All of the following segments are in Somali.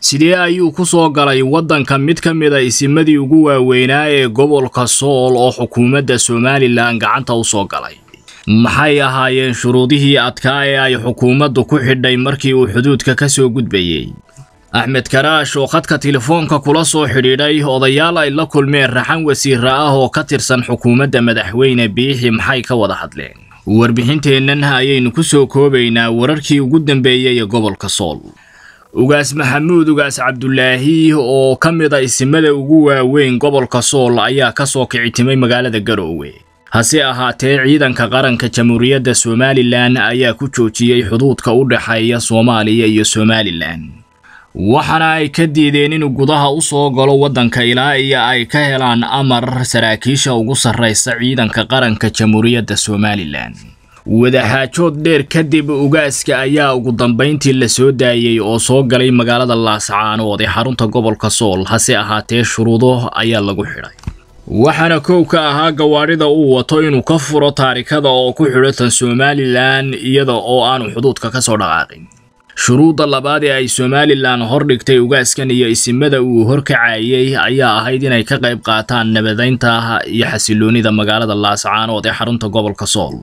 sidee ayuu ku soo galay waddanka mid ka mida ah isimadii ugu waaweynaa ee gobolka sool oo xukuumadda somalilan gacanta u soo galay maxay ahaayeen shuruudihii adkaa ee ay xukuumaddu ku xidhay markii uu xuduudka ka soo gudbayey axmed karaash oo khadka telefoonka kula soo xidhiidhay odayaal ay la kulmeen raxan wasiira ah oo ka tirsan xukuumadda madaxweyne biixi maxay ka wada hadleen warbixinteennan ayaynu ku soo koobaynaa wararkii ugu dambeeyey ee gobolka sool ugaas maxamuud ugaas cabdulaahi oo ka mida ah isimada ugu waaweyn gobolka sool ayaa ka soo kicitimay magaalada garoowe hase ahaatee ciidanka qaranka jamhuuriyadda somalilan ayaa ku joojiyey xuduudka u dhexeeya soomaaliya iyo somalilan waxaana ay ka diideen inuu gudaha u soo galo waddanka ilaa iyo ay ka helaan amar saraakiisha ugu sarraysa ciidanka qaranka jamhuuriyadda somalilan wadahaajood dheer kadib ugaaska ayaa ugu dambayntii la soo daayey oo soo galay magaalada laascaanood ee xarunta gobolka sool hase ahaatee shuruudo ayaa lagu xidhay waxaana kow ka ahaa gawaadhida uu wato inuu ka furo taarikada oo ku xidho tan somalilan iyada oo aanu xuduudka ka soo dhaqaaqin shuruudda labaad ee ay somalilan hordhigtay ugaaskan iyo isimada uu horkacayay ayaa ahayd inay ka qayb qaataan nabadaynta iyo xasiloonida magaalada laascaanood ee xarunta gobolka sool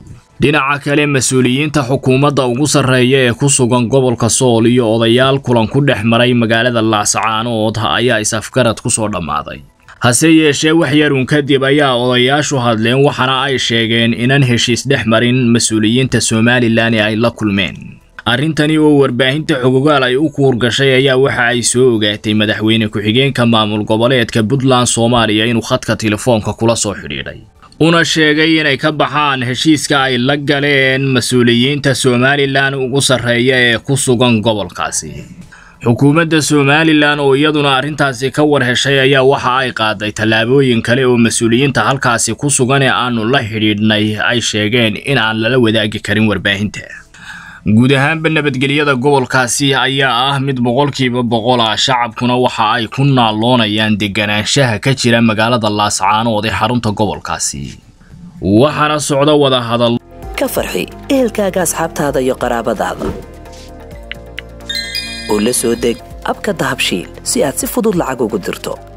dhinaca kale mas-uuliyiinta xukuumadda ugu sarreeya ee ku sugan gobolka sool iyo odayaal kulan ku dhex maray magaalada laascaanood ayaa is-afgarad ku soo dhammaaday hase yeeshee wax yarun kadib ayaa odayaashu hadleen waxaana ay sheegeen inaan heshiis dhex marin mas-uuliyiinta somalilan ee ay la kulmeen arrintani oo warbaahinta xogogaal ay u kuurgashay ayaa waxa ay soo ogaatay madaxweyne ku-xigeenka maamul goboleedka puntland soomaaliya inuu khadka telefoonka kula soo xidhiidhay una sheegay inay ka baxaan heshiiska ay la galeen mas-uuliyiinta somalilan ugu sarreeya ee ku sugan gobolkaasi xukuumadda somalilan oo iyaduna arrintaasi ka war heshay ayaa waxa ay qaaday tallaabooyin kale oo mas-uuliyiinta halkaasi ku sugan ee aannu la xidhiidhnay ay sheegeen in aan lala wadaagi karin warbaahinta guud ahaanba nabadgelyada gobolkaasi ayaa ah mid boqolkiiba boqol ah shacabkuna waxa ay ku naaloonayaan deganaanshaha ka jira magaalada laascaanood ee xarunta gobolkaasi waxaana socda wada ka farxi ehelkaaga asxaabtaada iyo qaraabadaada oo la soo deg abka dahabshiil si aad si fudud lacag ugu dirto